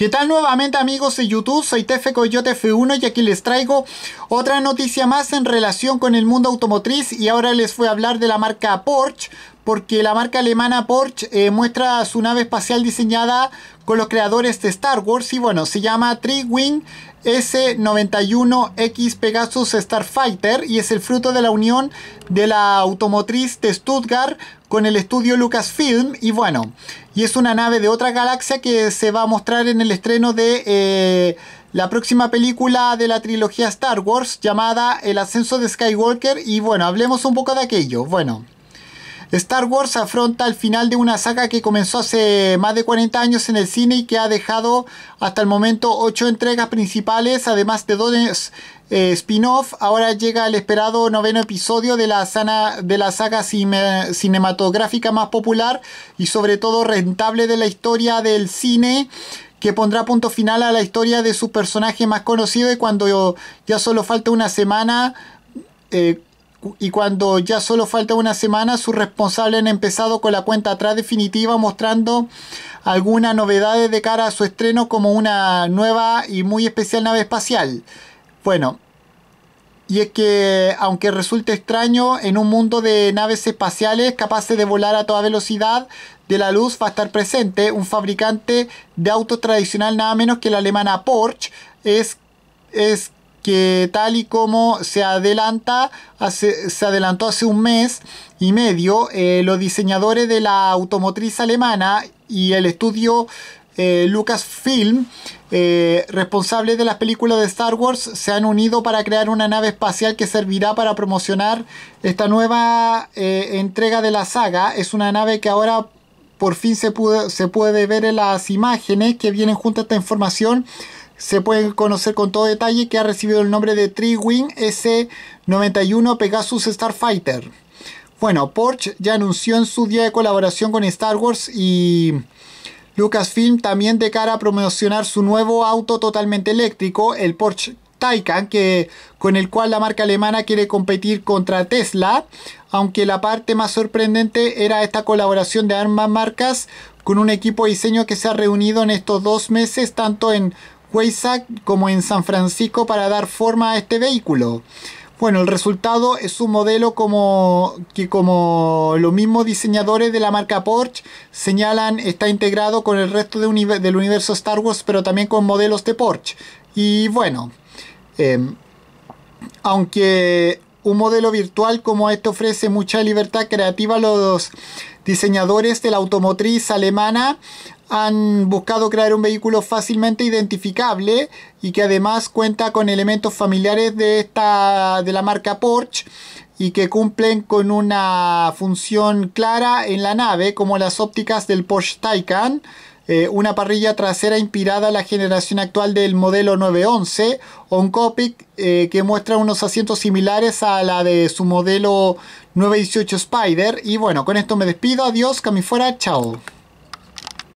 ¿Qué tal nuevamente amigos de YouTube? Soy Tefe Coyote F1 y aquí les traigo otra noticia más en relación con el mundo automotriz y ahora les voy a hablar de la marca Porsche porque la marca alemana Porsche eh, muestra su nave espacial diseñada con los creadores de Star Wars y bueno, se llama Wing S91X Pegasus Starfighter y es el fruto de la unión de la automotriz de Stuttgart con el estudio Lucasfilm y bueno, y es una nave de otra galaxia que se va a mostrar en el estreno de eh, la próxima película de la trilogía Star Wars llamada El ascenso de Skywalker y bueno, hablemos un poco de aquello, bueno. Star Wars afronta el final de una saga que comenzó hace más de 40 años en el cine y que ha dejado hasta el momento 8 entregas principales, además de dos eh, spin-off. Ahora llega el esperado noveno episodio de la, saga cinematográfica más popular y sobre todo rentable de la historia del cine que pondrá punto final a la historia de su personaje más conocido y cuando ya solo falta una semana eh, y cuando ya solo falta una semana, sus responsables han empezado con la cuenta atrás definitiva mostrando algunas novedades de cara a su estreno como una nueva y muy especial nave espacial. Bueno, y es que aunque resulte extraño, en un mundo de naves espaciales capaces de volar a toda velocidad de la luz va a estar presente un fabricante de autos tradicional nada menos que la alemana Porsche, es, es que tal y como se adelanta se adelantó hace un mes y medio eh, los diseñadores de la automotriz alemana y el estudio eh, Lucasfilm responsable eh, responsables de las películas de Star Wars se han unido para crear una nave espacial que servirá para promocionar esta nueva entrega de la saga es una nave que ahora por fin se, pudo, se puede ver en las imágenes que vienen junto a esta información se puede conocer con todo detalle que ha recibido el nombre de Tri-Wing S91 Pegasus Starfighter. Bueno, Porsche ya anunció en su día de colaboración con Star Wars y Lucasfilm también de cara a promocionar su nuevo auto totalmente eléctrico, el Porsche Taycan, que, con el cual la marca alemana quiere competir contra Tesla, aunque la parte más sorprendente era esta colaboración de armas marcas con un equipo de diseño que se ha reunido en estos dos meses, tanto en Huaysac como en San Francisco para dar forma a este vehículo. Bueno, el resultado es un modelo como que como los mismos diseñadores de la marca Porsche señalan está integrado con el resto del universo Star Wars, pero también con modelos de Porsche. Y bueno, eh, aunque un modelo virtual como este ofrece mucha libertad creativa. Los diseñadores de la automotriz alemana han buscado crear un vehículo fácilmente identificable y que además cuenta con elementos familiares de, esta, de la marca Porsche y que cumplen con una función clara en la nave como las ópticas del Porsche Taycan eh, una parrilla trasera inspirada a la generación actual del modelo 911 un Copic eh, que muestra unos asientos similares a la de su modelo 918 Spider y bueno con esto me despido adiós Cami fuera chao